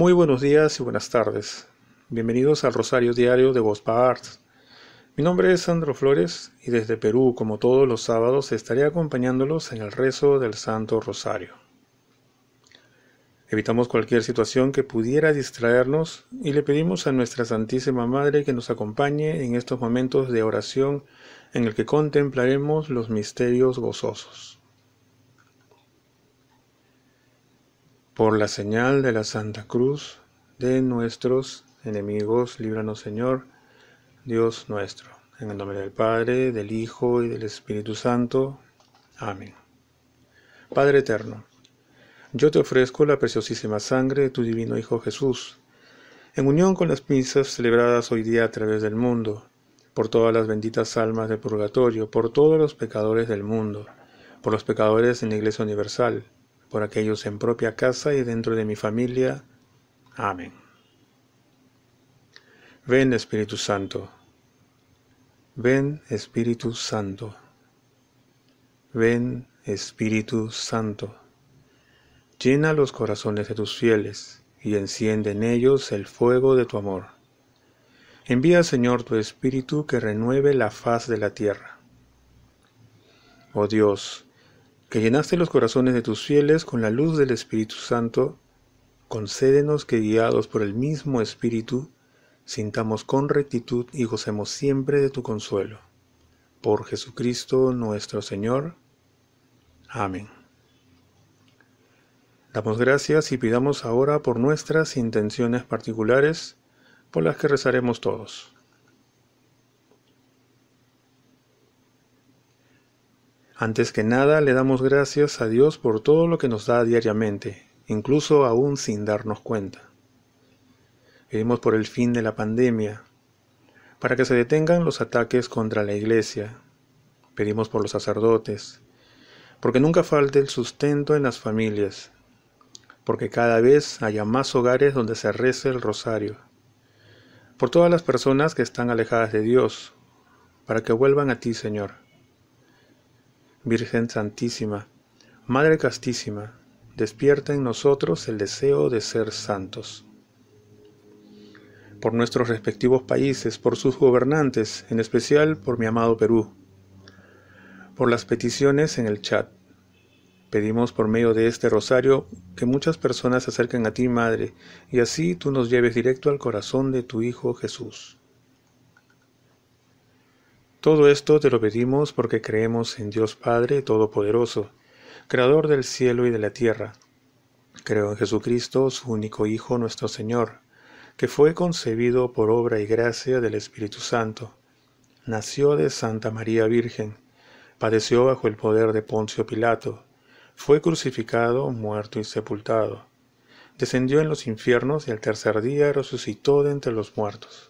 Muy buenos días y buenas tardes. Bienvenidos al Rosario Diario de Gospa Arts. Mi nombre es Sandro Flores y desde Perú, como todos los sábados, estaré acompañándolos en el rezo del Santo Rosario. Evitamos cualquier situación que pudiera distraernos y le pedimos a nuestra Santísima Madre que nos acompañe en estos momentos de oración en el que contemplaremos los misterios gozosos. Por la señal de la Santa Cruz de nuestros enemigos, líbranos Señor, Dios nuestro. En el nombre del Padre, del Hijo y del Espíritu Santo. Amén. Padre eterno, yo te ofrezco la preciosísima sangre de tu divino Hijo Jesús, en unión con las misas celebradas hoy día a través del mundo, por todas las benditas almas del purgatorio, por todos los pecadores del mundo, por los pecadores en la Iglesia Universal, por aquellos en propia casa y dentro de mi familia. Amén. Ven Espíritu Santo. Ven Espíritu Santo. Ven Espíritu Santo. Llena los corazones de tus fieles y enciende en ellos el fuego de tu amor. Envía, Señor, tu Espíritu que renueve la faz de la tierra. Oh Dios, que llenaste los corazones de tus fieles con la luz del Espíritu Santo, concédenos que guiados por el mismo Espíritu, sintamos con rectitud y gocemos siempre de tu consuelo. Por Jesucristo nuestro Señor. Amén. Damos gracias y pidamos ahora por nuestras intenciones particulares, por las que rezaremos todos. Antes que nada, le damos gracias a Dios por todo lo que nos da diariamente, incluso aún sin darnos cuenta. Pedimos por el fin de la pandemia, para que se detengan los ataques contra la Iglesia. Pedimos por los sacerdotes, porque nunca falte el sustento en las familias, porque cada vez haya más hogares donde se rece el rosario, por todas las personas que están alejadas de Dios, para que vuelvan a ti, Señor Virgen Santísima, Madre Castísima, despierta en nosotros el deseo de ser santos. Por nuestros respectivos países, por sus gobernantes, en especial por mi amado Perú. Por las peticiones en el chat. Pedimos por medio de este rosario que muchas personas se acerquen a ti, Madre, y así tú nos lleves directo al corazón de tu Hijo Jesús. Todo esto te lo pedimos porque creemos en Dios Padre Todopoderoso, Creador del cielo y de la tierra. Creo en Jesucristo, su único Hijo, nuestro Señor, que fue concebido por obra y gracia del Espíritu Santo. Nació de Santa María Virgen, padeció bajo el poder de Poncio Pilato, fue crucificado, muerto y sepultado. Descendió en los infiernos y al tercer día resucitó de entre los muertos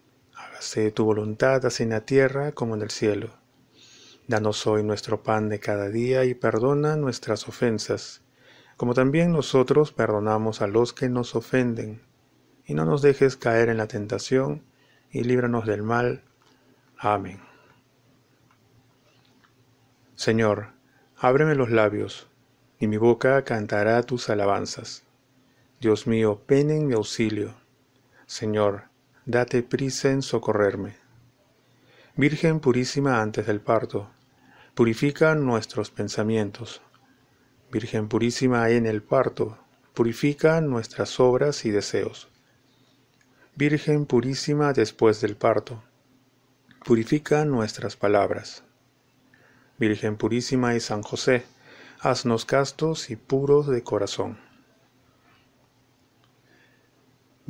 sé tu voluntad así en la tierra como en el cielo. Danos hoy nuestro pan de cada día y perdona nuestras ofensas, como también nosotros perdonamos a los que nos ofenden. Y no nos dejes caer en la tentación, y líbranos del mal. Amén. Señor, ábreme los labios, y mi boca cantará tus alabanzas. Dios mío, ven en mi auxilio. Señor, date prisa en socorrerme. Virgen purísima antes del parto, purifica nuestros pensamientos. Virgen purísima en el parto, purifica nuestras obras y deseos. Virgen purísima después del parto, purifica nuestras palabras. Virgen purísima y San José, haznos castos y puros de corazón.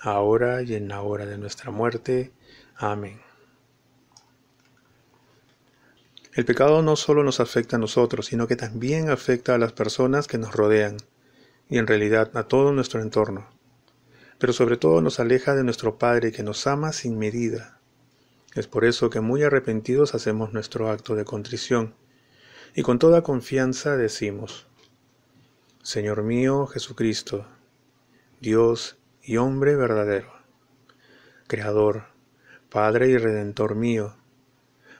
ahora y en la hora de nuestra muerte. Amén. El pecado no solo nos afecta a nosotros, sino que también afecta a las personas que nos rodean, y en realidad a todo nuestro entorno. Pero sobre todo nos aleja de nuestro Padre que nos ama sin medida. Es por eso que muy arrepentidos hacemos nuestro acto de contrición, y con toda confianza decimos, Señor mío Jesucristo, Dios y hombre verdadero, Creador, Padre y Redentor mío,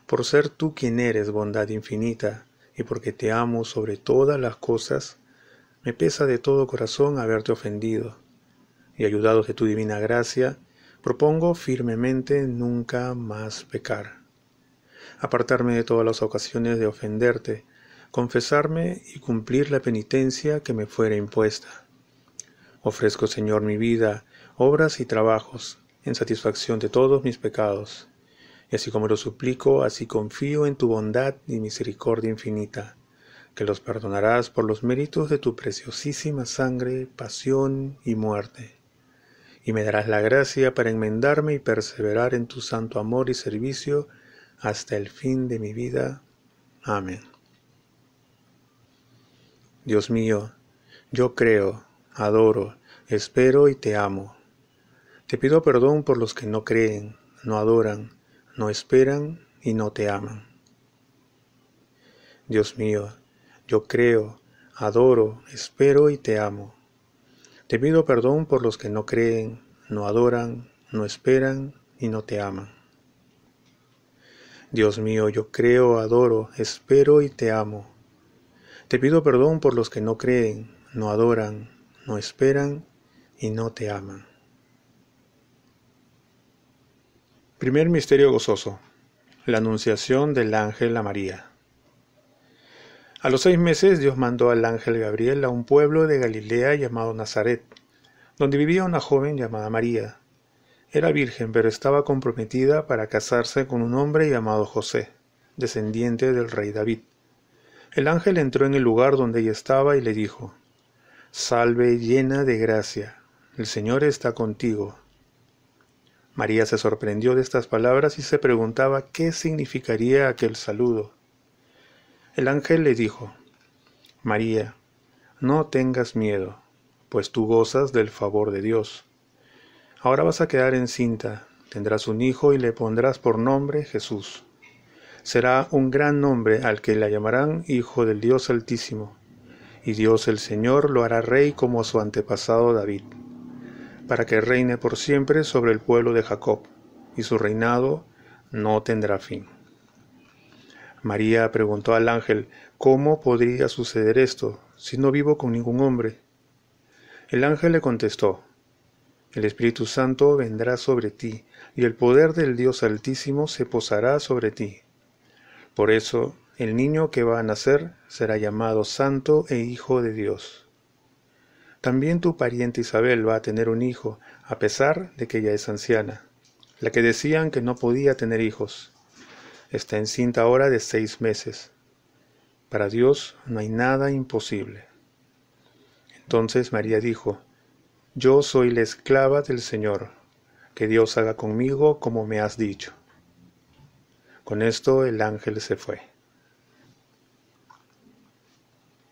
por ser tú quien eres bondad infinita, y porque te amo sobre todas las cosas, me pesa de todo corazón haberte ofendido, y ayudados de tu divina gracia, propongo firmemente nunca más pecar, apartarme de todas las ocasiones de ofenderte, confesarme y cumplir la penitencia que me fuera impuesta. Ofrezco, Señor, mi vida, obras y trabajos, en satisfacción de todos mis pecados. Y así como lo suplico, así confío en tu bondad y misericordia infinita, que los perdonarás por los méritos de tu preciosísima sangre, pasión y muerte. Y me darás la gracia para enmendarme y perseverar en tu santo amor y servicio hasta el fin de mi vida. Amén. Dios mío, yo creo adoro, espero y te amo. Te pido perdón por los que no creen, no adoran, no esperan y no te aman. Dios mío, yo creo, adoro, espero y te amo. Te pido perdón por los que no creen, no adoran, no esperan y no te aman. Dios mío, yo creo, adoro, espero y te amo. Te pido perdón por los que no creen, no adoran, no esperan y no te aman. Primer misterio gozoso. La anunciación del ángel a María. A los seis meses Dios mandó al ángel Gabriel a un pueblo de Galilea llamado Nazaret, donde vivía una joven llamada María. Era virgen, pero estaba comprometida para casarse con un hombre llamado José, descendiente del rey David. El ángel entró en el lugar donde ella estaba y le dijo, Salve llena de gracia, el Señor está contigo. María se sorprendió de estas palabras y se preguntaba qué significaría aquel saludo. El ángel le dijo, María, no tengas miedo, pues tú gozas del favor de Dios. Ahora vas a quedar encinta, tendrás un hijo y le pondrás por nombre Jesús. Será un gran nombre al que la llamarán Hijo del Dios Altísimo y Dios el Señor lo hará rey como su antepasado David, para que reine por siempre sobre el pueblo de Jacob, y su reinado no tendrá fin. María preguntó al ángel, ¿cómo podría suceder esto si no vivo con ningún hombre? El ángel le contestó, El Espíritu Santo vendrá sobre ti, y el poder del Dios Altísimo se posará sobre ti. Por eso, el niño que va a nacer será llamado santo e hijo de Dios. También tu pariente Isabel va a tener un hijo, a pesar de que ella es anciana, la que decían que no podía tener hijos. Está encinta ahora de seis meses. Para Dios no hay nada imposible. Entonces María dijo, Yo soy la esclava del Señor, que Dios haga conmigo como me has dicho. Con esto el ángel se fue.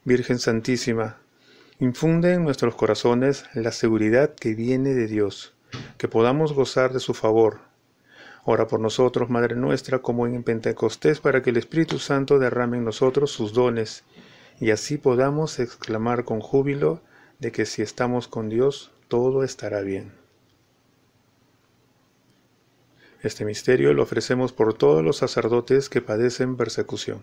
Virgen Santísima, infunde en nuestros corazones la seguridad que viene de Dios, que podamos gozar de su favor. Ora por nosotros, Madre nuestra, como en Pentecostés, para que el Espíritu Santo derrame en nosotros sus dones, y así podamos exclamar con júbilo de que si estamos con Dios, todo estará bien. Este misterio lo ofrecemos por todos los sacerdotes que padecen persecución.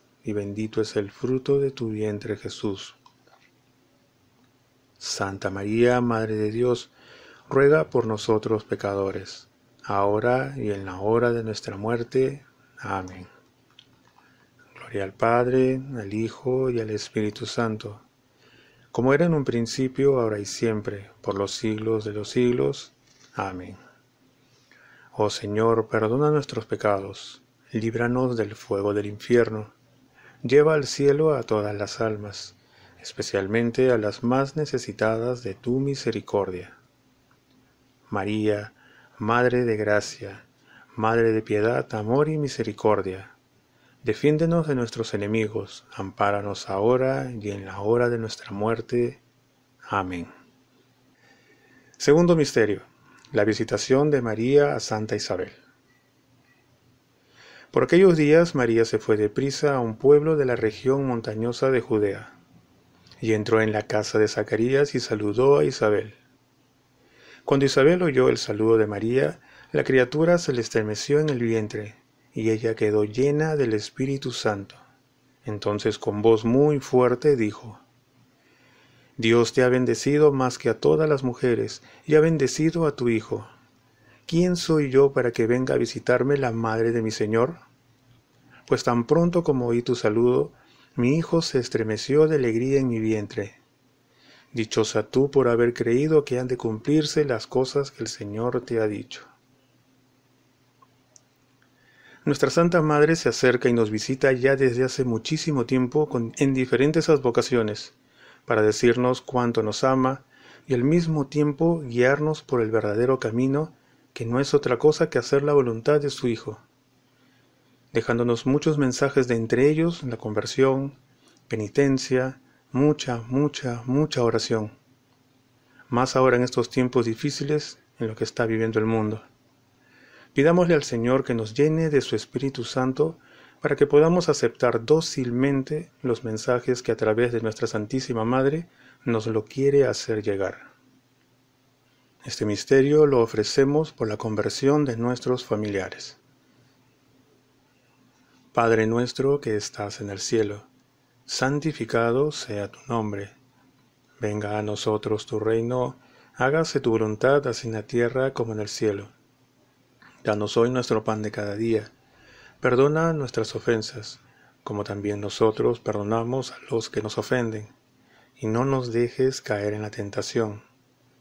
y bendito es el fruto de tu vientre Jesús. Santa María, Madre de Dios, ruega por nosotros pecadores, ahora y en la hora de nuestra muerte. Amén. Gloria al Padre, al Hijo y al Espíritu Santo, como era en un principio, ahora y siempre, por los siglos de los siglos. Amén. Oh Señor, perdona nuestros pecados, líbranos del fuego del infierno lleva al cielo a todas las almas, especialmente a las más necesitadas de tu misericordia. María, Madre de Gracia, Madre de Piedad, Amor y Misericordia, defiéndenos de nuestros enemigos, ampáranos ahora y en la hora de nuestra muerte. Amén. Segundo Misterio. La visitación de María a Santa Isabel. Por aquellos días María se fue deprisa a un pueblo de la región montañosa de Judea, y entró en la casa de Zacarías y saludó a Isabel. Cuando Isabel oyó el saludo de María, la criatura se le estremeció en el vientre, y ella quedó llena del Espíritu Santo. Entonces con voz muy fuerte dijo, Dios te ha bendecido más que a todas las mujeres, y ha bendecido a tu Hijo. ¿quién soy yo para que venga a visitarme la madre de mi Señor? Pues tan pronto como oí tu saludo, mi hijo se estremeció de alegría en mi vientre. Dichosa tú por haber creído que han de cumplirse las cosas que el Señor te ha dicho. Nuestra Santa Madre se acerca y nos visita ya desde hace muchísimo tiempo en diferentes advocaciones, para decirnos cuánto nos ama y al mismo tiempo guiarnos por el verdadero camino que no es otra cosa que hacer la voluntad de su Hijo, dejándonos muchos mensajes de entre ellos la conversión, penitencia, mucha, mucha, mucha oración, más ahora en estos tiempos difíciles en lo que está viviendo el mundo. Pidámosle al Señor que nos llene de su Espíritu Santo para que podamos aceptar dócilmente los mensajes que a través de nuestra Santísima Madre nos lo quiere hacer llegar. Este misterio lo ofrecemos por la conversión de nuestros familiares. Padre nuestro que estás en el cielo, santificado sea tu nombre. Venga a nosotros tu reino, hágase tu voluntad así en la tierra como en el cielo. Danos hoy nuestro pan de cada día. Perdona nuestras ofensas, como también nosotros perdonamos a los que nos ofenden, y no nos dejes caer en la tentación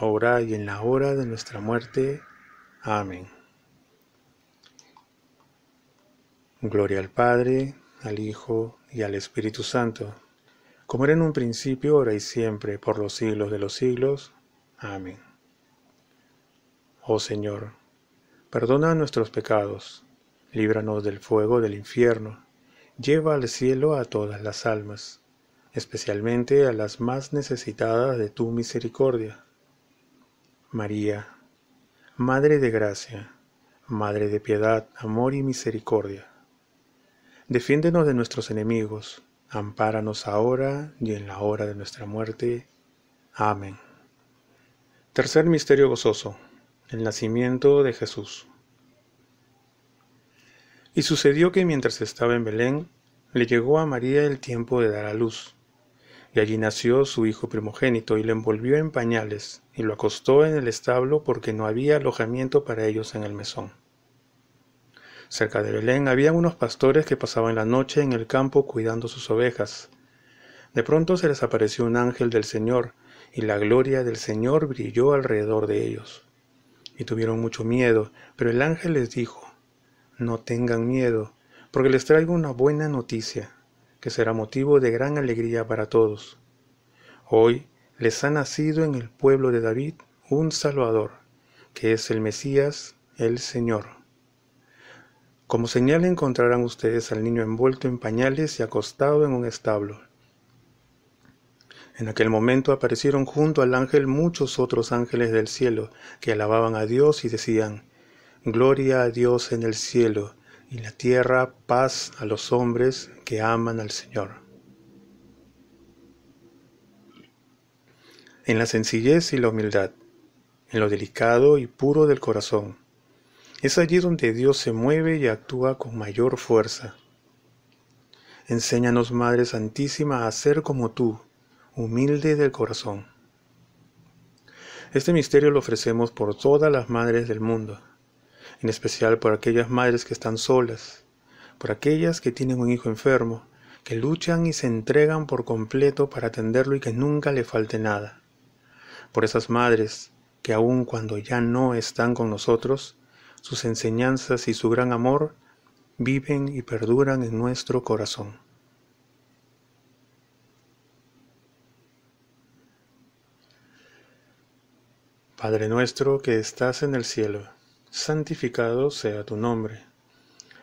ahora y en la hora de nuestra muerte. Amén. Gloria al Padre, al Hijo y al Espíritu Santo, como era en un principio, ahora y siempre, por los siglos de los siglos. Amén. Oh Señor, perdona nuestros pecados, líbranos del fuego del infierno, lleva al cielo a todas las almas, especialmente a las más necesitadas de tu misericordia María, Madre de Gracia, Madre de Piedad, Amor y Misericordia. Defiéndenos de nuestros enemigos, ampáranos ahora y en la hora de nuestra muerte. Amén. Tercer misterio gozoso, el nacimiento de Jesús. Y sucedió que mientras estaba en Belén, le llegó a María el tiempo de dar a luz y allí nació su hijo primogénito, y lo envolvió en pañales, y lo acostó en el establo, porque no había alojamiento para ellos en el mesón. Cerca de Belén había unos pastores que pasaban la noche en el campo cuidando sus ovejas. De pronto se les apareció un ángel del Señor, y la gloria del Señor brilló alrededor de ellos. Y tuvieron mucho miedo, pero el ángel les dijo, No tengan miedo, porque les traigo una buena noticia que será motivo de gran alegría para todos. Hoy les ha nacido en el pueblo de David un Salvador, que es el Mesías, el Señor. Como señal encontrarán ustedes al niño envuelto en pañales y acostado en un establo. En aquel momento aparecieron junto al ángel muchos otros ángeles del cielo, que alababan a Dios y decían, Gloria a Dios en el cielo, y la tierra paz a los hombres aman al Señor. En la sencillez y la humildad, en lo delicado y puro del corazón, es allí donde Dios se mueve y actúa con mayor fuerza. Enséñanos, Madre Santísima, a ser como tú, humilde del corazón. Este misterio lo ofrecemos por todas las madres del mundo, en especial por aquellas madres que están solas, por aquellas que tienen un hijo enfermo, que luchan y se entregan por completo para atenderlo y que nunca le falte nada. Por esas madres que aun cuando ya no están con nosotros, sus enseñanzas y su gran amor viven y perduran en nuestro corazón. Padre nuestro que estás en el cielo, santificado sea tu nombre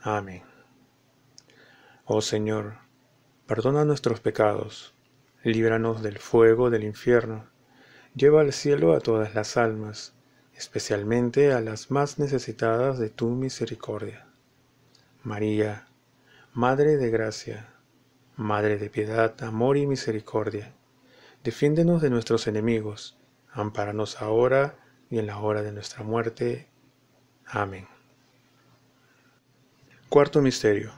Amén. Oh Señor, perdona nuestros pecados, líbranos del fuego del infierno, lleva al cielo a todas las almas, especialmente a las más necesitadas de tu misericordia. María, Madre de Gracia, Madre de Piedad, Amor y Misericordia, defiéndenos de nuestros enemigos, amparanos ahora y en la hora de nuestra muerte. Amén. Cuarto Misterio.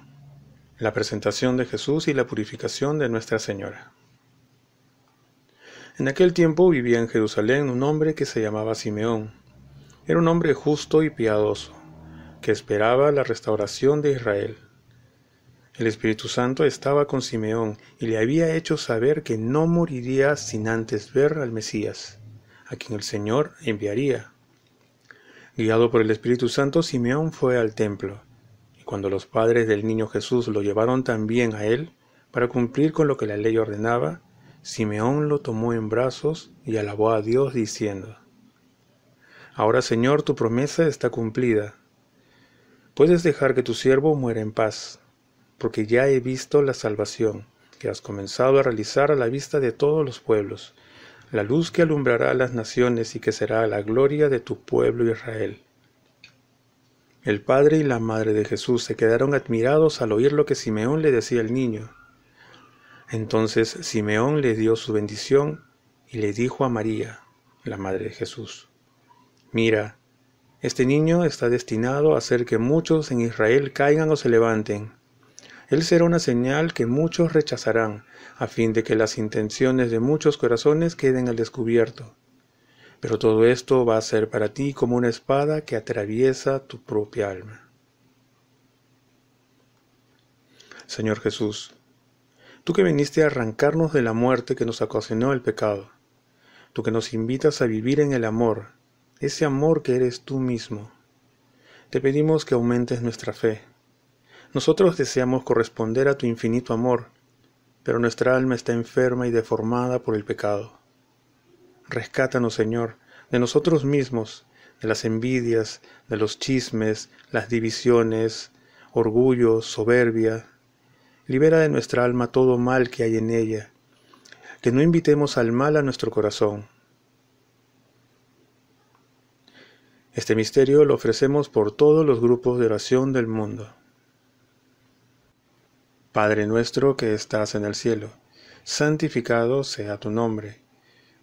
La presentación de Jesús y la purificación de Nuestra Señora. En aquel tiempo vivía en Jerusalén un hombre que se llamaba Simeón. Era un hombre justo y piadoso, que esperaba la restauración de Israel. El Espíritu Santo estaba con Simeón y le había hecho saber que no moriría sin antes ver al Mesías, a quien el Señor enviaría. Guiado por el Espíritu Santo, Simeón fue al templo cuando los padres del niño Jesús lo llevaron también a él, para cumplir con lo que la ley ordenaba, Simeón lo tomó en brazos y alabó a Dios diciendo, Ahora Señor, tu promesa está cumplida. Puedes dejar que tu siervo muera en paz, porque ya he visto la salvación que has comenzado a realizar a la vista de todos los pueblos, la luz que alumbrará a las naciones y que será la gloria de tu pueblo Israel. El padre y la madre de Jesús se quedaron admirados al oír lo que Simeón le decía al niño. Entonces Simeón le dio su bendición y le dijo a María, la madre de Jesús, Mira, este niño está destinado a hacer que muchos en Israel caigan o se levanten. Él será una señal que muchos rechazarán, a fin de que las intenciones de muchos corazones queden al descubierto. Pero todo esto va a ser para ti como una espada que atraviesa tu propia alma. Señor Jesús, tú que viniste a arrancarnos de la muerte que nos ocasionó el pecado, tú que nos invitas a vivir en el amor, ese amor que eres tú mismo, te pedimos que aumentes nuestra fe. Nosotros deseamos corresponder a tu infinito amor, pero nuestra alma está enferma y deformada por el pecado. Rescátanos, Señor, de nosotros mismos, de las envidias, de los chismes, las divisiones, orgullo, soberbia. Libera de nuestra alma todo mal que hay en ella, que no invitemos al mal a nuestro corazón. Este misterio lo ofrecemos por todos los grupos de oración del mundo. Padre nuestro que estás en el cielo, santificado sea tu nombre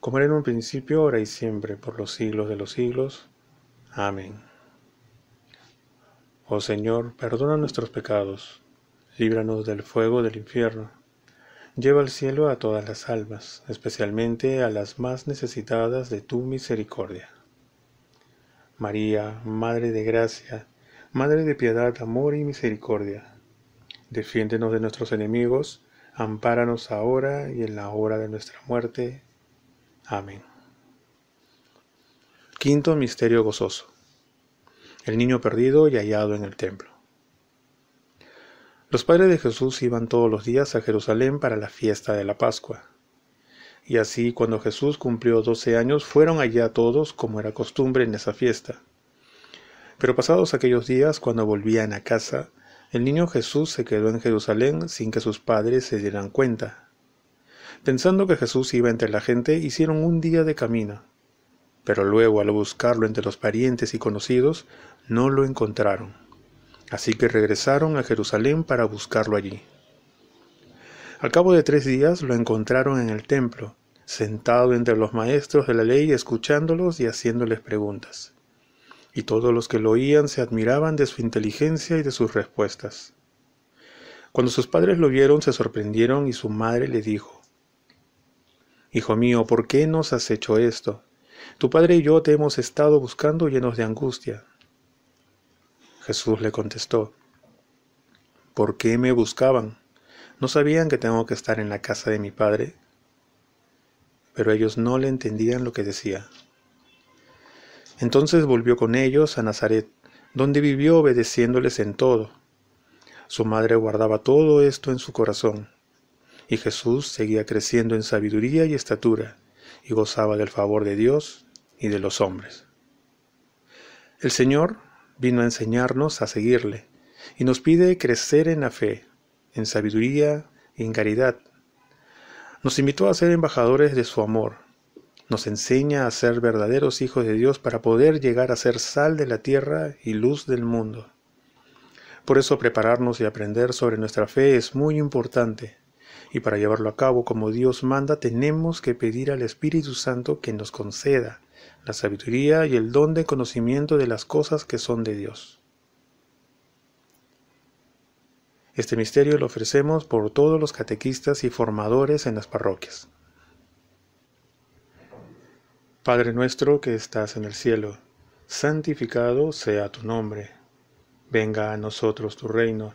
como era en un principio, ahora y siempre, por los siglos de los siglos. Amén. Oh Señor, perdona nuestros pecados, líbranos del fuego del infierno, lleva al cielo a todas las almas, especialmente a las más necesitadas de tu misericordia. María, Madre de Gracia, Madre de piedad, amor y misericordia, defiéndenos de nuestros enemigos, ampáranos ahora y en la hora de nuestra muerte. Amén. Quinto misterio gozoso. El niño perdido y hallado en el templo. Los padres de Jesús iban todos los días a Jerusalén para la fiesta de la Pascua. Y así, cuando Jesús cumplió doce años, fueron allá todos como era costumbre en esa fiesta. Pero pasados aquellos días, cuando volvían a casa, el niño Jesús se quedó en Jerusalén sin que sus padres se dieran cuenta. Pensando que Jesús iba entre la gente, hicieron un día de camino. Pero luego, al buscarlo entre los parientes y conocidos, no lo encontraron. Así que regresaron a Jerusalén para buscarlo allí. Al cabo de tres días lo encontraron en el templo, sentado entre los maestros de la ley, escuchándolos y haciéndoles preguntas. Y todos los que lo oían se admiraban de su inteligencia y de sus respuestas. Cuando sus padres lo vieron, se sorprendieron y su madre le dijo, Hijo mío, ¿por qué nos has hecho esto? Tu padre y yo te hemos estado buscando llenos de angustia. Jesús le contestó, ¿por qué me buscaban? ¿No sabían que tengo que estar en la casa de mi padre? Pero ellos no le entendían lo que decía. Entonces volvió con ellos a Nazaret, donde vivió obedeciéndoles en todo. Su madre guardaba todo esto en su corazón y Jesús seguía creciendo en sabiduría y estatura, y gozaba del favor de Dios y de los hombres. El Señor vino a enseñarnos a seguirle, y nos pide crecer en la fe, en sabiduría y en caridad. Nos invitó a ser embajadores de su amor. Nos enseña a ser verdaderos hijos de Dios para poder llegar a ser sal de la tierra y luz del mundo. Por eso prepararnos y aprender sobre nuestra fe es muy importante. Y para llevarlo a cabo como Dios manda, tenemos que pedir al Espíritu Santo que nos conceda la sabiduría y el don de conocimiento de las cosas que son de Dios. Este misterio lo ofrecemos por todos los catequistas y formadores en las parroquias. Padre nuestro que estás en el cielo, santificado sea tu nombre. Venga a nosotros tu reino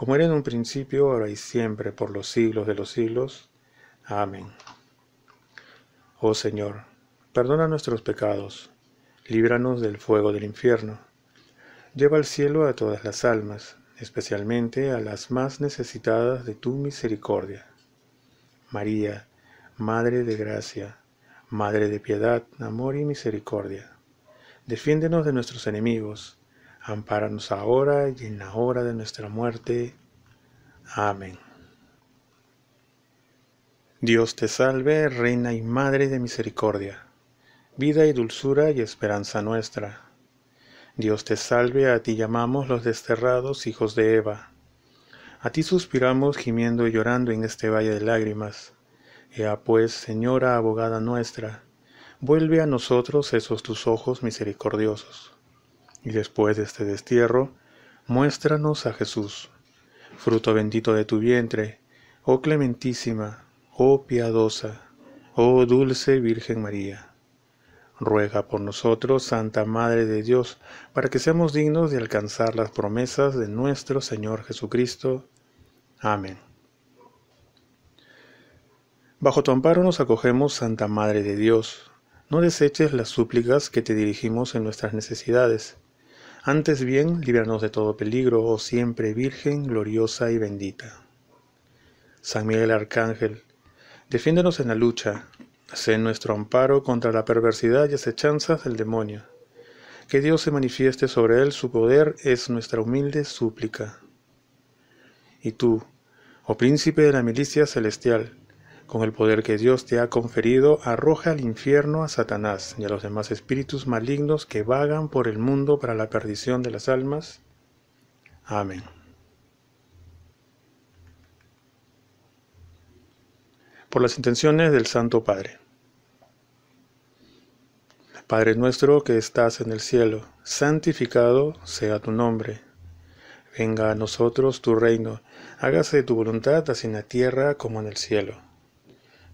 como era en un principio, ahora y siempre, por los siglos de los siglos. Amén. Oh Señor, perdona nuestros pecados, líbranos del fuego del infierno. Lleva al cielo a todas las almas, especialmente a las más necesitadas de tu misericordia. María, Madre de Gracia, Madre de Piedad, Amor y Misericordia, defiéndenos de nuestros enemigos Ampáranos ahora y en la hora de nuestra muerte. Amén. Dios te salve, Reina y Madre de Misericordia, vida y dulzura y esperanza nuestra. Dios te salve, a ti llamamos los desterrados hijos de Eva. A ti suspiramos gimiendo y llorando en este valle de lágrimas. Ea pues, Señora abogada nuestra, vuelve a nosotros esos tus ojos misericordiosos y después de este destierro, muéstranos a Jesús, fruto bendito de tu vientre, oh clementísima, oh piadosa, oh dulce Virgen María. Ruega por nosotros, Santa Madre de Dios, para que seamos dignos de alcanzar las promesas de nuestro Señor Jesucristo. Amén. Bajo tu amparo nos acogemos, Santa Madre de Dios. No deseches las súplicas que te dirigimos en nuestras necesidades antes bien, líbranos de todo peligro, oh siempre Virgen gloriosa y bendita. San Miguel Arcángel, defiéndenos en la lucha, sé nuestro amparo contra la perversidad y asechanzas del demonio. Que Dios se manifieste sobre él su poder es nuestra humilde súplica. Y tú, oh príncipe de la milicia celestial, con el poder que Dios te ha conferido, arroja al infierno a Satanás y a los demás espíritus malignos que vagan por el mundo para la perdición de las almas. Amén. Por las intenciones del Santo Padre. Padre nuestro que estás en el cielo, santificado sea tu nombre. Venga a nosotros tu reino, hágase tu voluntad así en la tierra como en el cielo.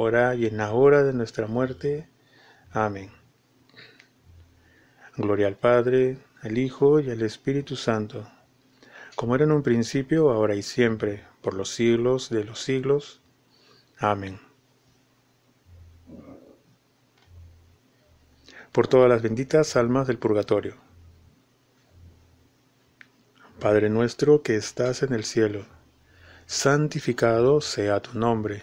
ahora y en la hora de nuestra muerte. Amén. Gloria al Padre, al Hijo y al Espíritu Santo, como era en un principio, ahora y siempre, por los siglos de los siglos. Amén. Por todas las benditas almas del purgatorio. Padre nuestro que estás en el cielo, santificado sea tu nombre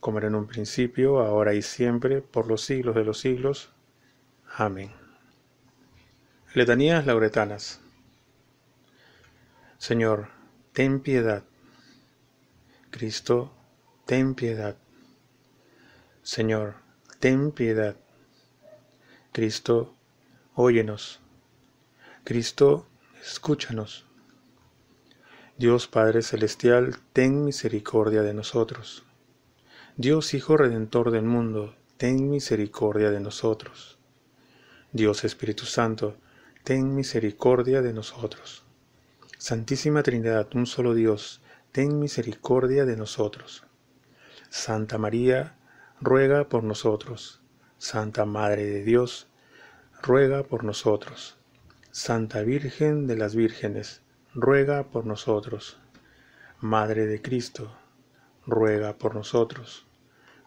como era en un principio, ahora y siempre, por los siglos de los siglos. Amén. Letanías lauretanas. Señor, ten piedad. Cristo, ten piedad. Señor, ten piedad. Cristo, óyenos. Cristo, escúchanos. Dios Padre Celestial, ten misericordia de nosotros. Dios Hijo Redentor del mundo, ten misericordia de nosotros. Dios Espíritu Santo, ten misericordia de nosotros. Santísima Trinidad, un solo Dios, ten misericordia de nosotros. Santa María, ruega por nosotros. Santa Madre de Dios, ruega por nosotros. Santa Virgen de las Vírgenes, ruega por nosotros. Madre de Cristo, ruega por nosotros.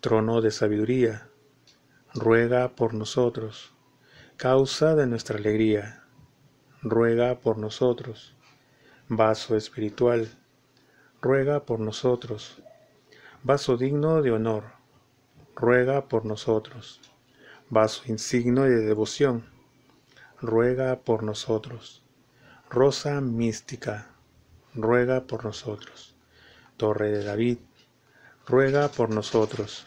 trono de sabiduría, ruega por nosotros, causa de nuestra alegría, ruega por nosotros, vaso espiritual, ruega por nosotros, vaso digno de honor, ruega por nosotros, vaso insigno de devoción, ruega por nosotros, rosa mística, ruega por nosotros, torre de David, ruega por nosotros,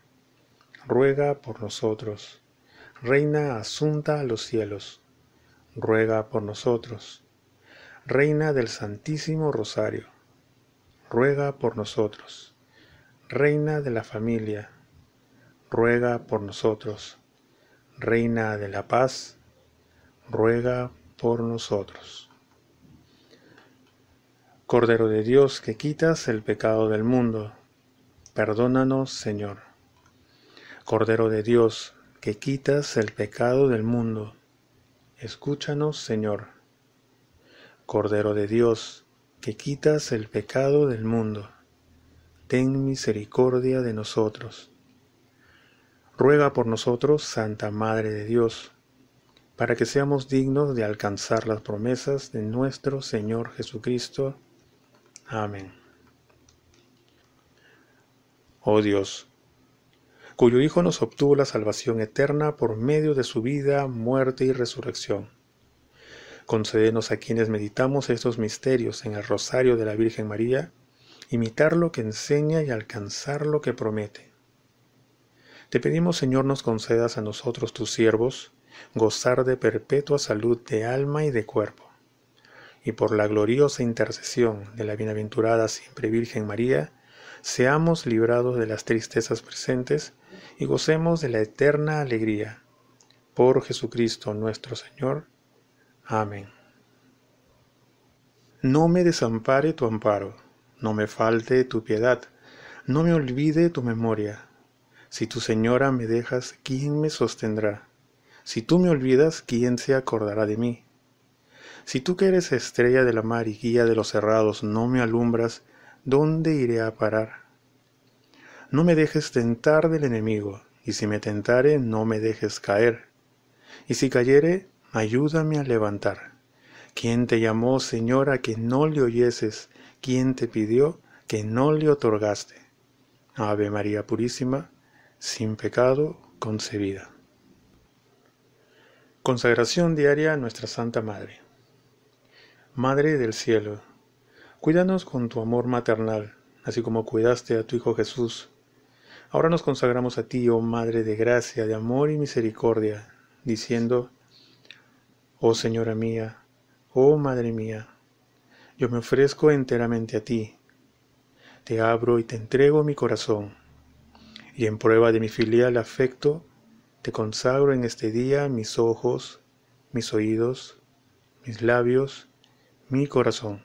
ruega por nosotros. Reina asunta a los cielos, ruega por nosotros. Reina del Santísimo Rosario, ruega por nosotros. Reina de la familia, ruega por nosotros. Reina de la paz, ruega por nosotros. Cordero de Dios que quitas el pecado del mundo, perdónanos Señor. Cordero de Dios, que quitas el pecado del mundo, escúchanos Señor. Cordero de Dios, que quitas el pecado del mundo, ten misericordia de nosotros. Ruega por nosotros, Santa Madre de Dios, para que seamos dignos de alcanzar las promesas de nuestro Señor Jesucristo. Amén. Oh Dios, cuyo Hijo nos obtuvo la salvación eterna por medio de su vida, muerte y resurrección. Concédenos a quienes meditamos estos misterios en el rosario de la Virgen María, imitar lo que enseña y alcanzar lo que promete. Te pedimos, Señor, nos concedas a nosotros tus siervos, gozar de perpetua salud de alma y de cuerpo. Y por la gloriosa intercesión de la bienaventurada siempre Virgen María, seamos librados de las tristezas presentes y gocemos de la eterna alegría. Por Jesucristo nuestro Señor. Amén. No me desampare tu amparo, no me falte tu piedad, no me olvide tu memoria. Si tu Señora me dejas, ¿quién me sostendrá? Si tú me olvidas, ¿quién se acordará de mí? Si tú que eres estrella de la mar y guía de los cerrados no me alumbras, ¿dónde iré a parar? No me dejes tentar del enemigo, y si me tentare, no me dejes caer. Y si cayere, ayúdame a levantar. ¿Quién te llamó, Señora, que no le oyeses? ¿Quién te pidió que no le otorgaste? Ave María Purísima, sin pecado concebida. Consagración diaria a nuestra Santa Madre. Madre del cielo, cuídanos con tu amor maternal, así como cuidaste a tu Hijo Jesús Ahora nos consagramos a ti, oh Madre de gracia, de amor y misericordia, diciendo, oh Señora mía, oh Madre mía, yo me ofrezco enteramente a ti, te abro y te entrego mi corazón, y en prueba de mi filial afecto, te consagro en este día mis ojos, mis oídos, mis labios, mi corazón.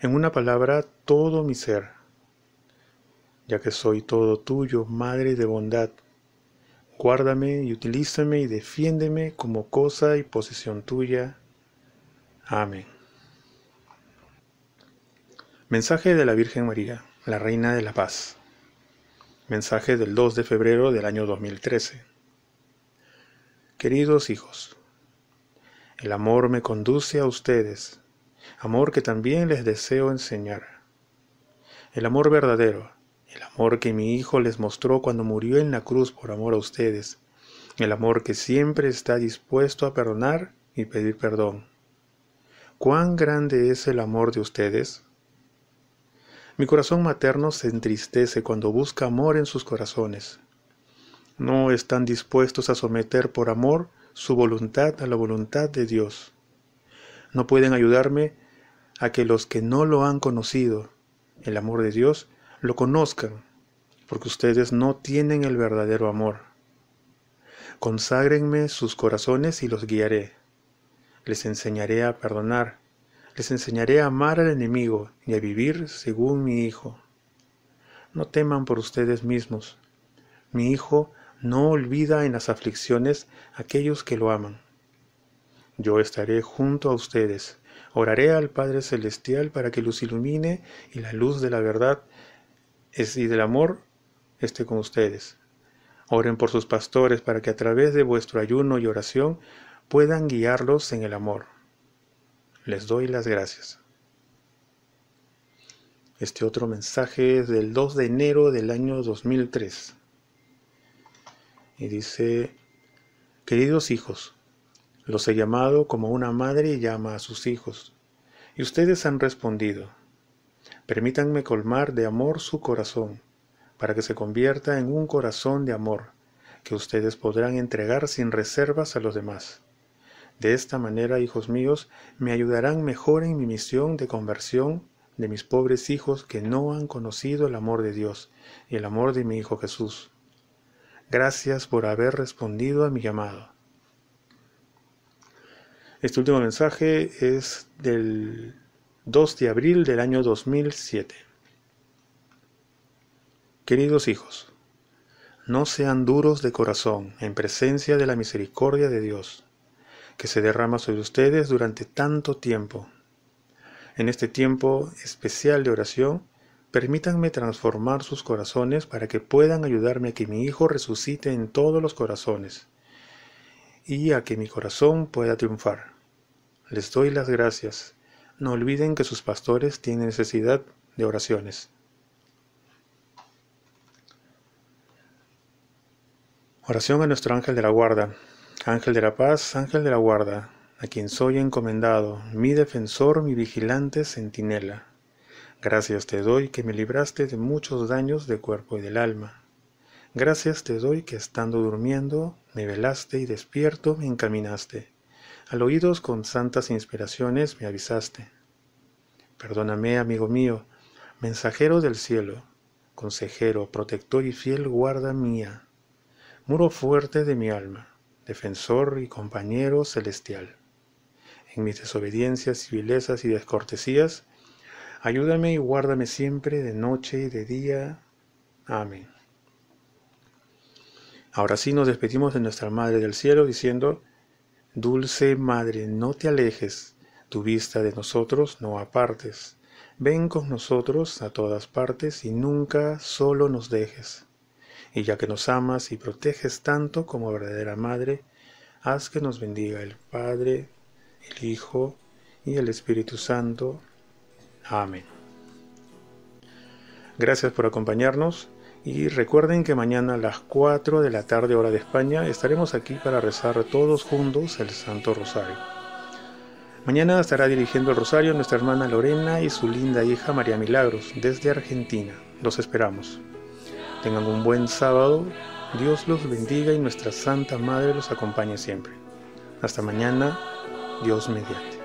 En una palabra, todo mi ser ya que soy todo tuyo, Madre de bondad. Guárdame y utilízame y defiéndeme como cosa y posesión tuya. Amén. Mensaje de la Virgen María, la Reina de la Paz. Mensaje del 2 de febrero del año 2013. Queridos hijos, el amor me conduce a ustedes, amor que también les deseo enseñar. El amor verdadero, el amor que mi Hijo les mostró cuando murió en la cruz por amor a ustedes, el amor que siempre está dispuesto a perdonar y pedir perdón. ¿Cuán grande es el amor de ustedes? Mi corazón materno se entristece cuando busca amor en sus corazones. No están dispuestos a someter por amor su voluntad a la voluntad de Dios. No pueden ayudarme a que los que no lo han conocido, el amor de Dios, lo conozcan, porque ustedes no tienen el verdadero amor. Conságrenme sus corazones y los guiaré. Les enseñaré a perdonar, les enseñaré a amar al enemigo y a vivir según mi Hijo. No teman por ustedes mismos. Mi Hijo no olvida en las aflicciones aquellos que lo aman. Yo estaré junto a ustedes. Oraré al Padre Celestial para que los ilumine y la luz de la verdad y del amor esté con ustedes. Oren por sus pastores para que a través de vuestro ayuno y oración puedan guiarlos en el amor. Les doy las gracias. Este otro mensaje es del 2 de enero del año 2003. Y dice, queridos hijos, los he llamado como una madre llama a sus hijos, y ustedes han respondido. Permítanme colmar de amor su corazón, para que se convierta en un corazón de amor, que ustedes podrán entregar sin reservas a los demás. De esta manera, hijos míos, me ayudarán mejor en mi misión de conversión de mis pobres hijos que no han conocido el amor de Dios y el amor de mi Hijo Jesús. Gracias por haber respondido a mi llamado. Este último mensaje es del 2 de abril del año 2007. Queridos hijos, no sean duros de corazón en presencia de la misericordia de Dios, que se derrama sobre ustedes durante tanto tiempo. En este tiempo especial de oración, permítanme transformar sus corazones para que puedan ayudarme a que mi Hijo resucite en todos los corazones y a que mi corazón pueda triunfar. Les doy las gracias no olviden que sus pastores tienen necesidad de oraciones. Oración a nuestro ángel de la guarda. Ángel de la paz, ángel de la guarda, a quien soy encomendado, mi defensor, mi vigilante, centinela. Gracias te doy que me libraste de muchos daños de cuerpo y del alma. Gracias te doy que estando durmiendo, me velaste y despierto me encaminaste. Al oídos con santas inspiraciones me avisaste. Perdóname, amigo mío, mensajero del cielo, consejero, protector y fiel guarda mía, muro fuerte de mi alma, defensor y compañero celestial. En mis desobediencias, civilezas y descortesías, ayúdame y guárdame siempre de noche y de día. Amén. Ahora sí nos despedimos de nuestra Madre del Cielo diciendo, Dulce Madre, no te alejes, tu vista de nosotros no apartes. Ven con nosotros a todas partes y nunca solo nos dejes. Y ya que nos amas y proteges tanto como verdadera Madre, haz que nos bendiga el Padre, el Hijo y el Espíritu Santo. Amén. Gracias por acompañarnos. Y recuerden que mañana a las 4 de la tarde hora de España estaremos aquí para rezar todos juntos el Santo Rosario. Mañana estará dirigiendo el Rosario nuestra hermana Lorena y su linda hija María Milagros desde Argentina. Los esperamos. Tengan un buen sábado, Dios los bendiga y nuestra Santa Madre los acompañe siempre. Hasta mañana, Dios mediante.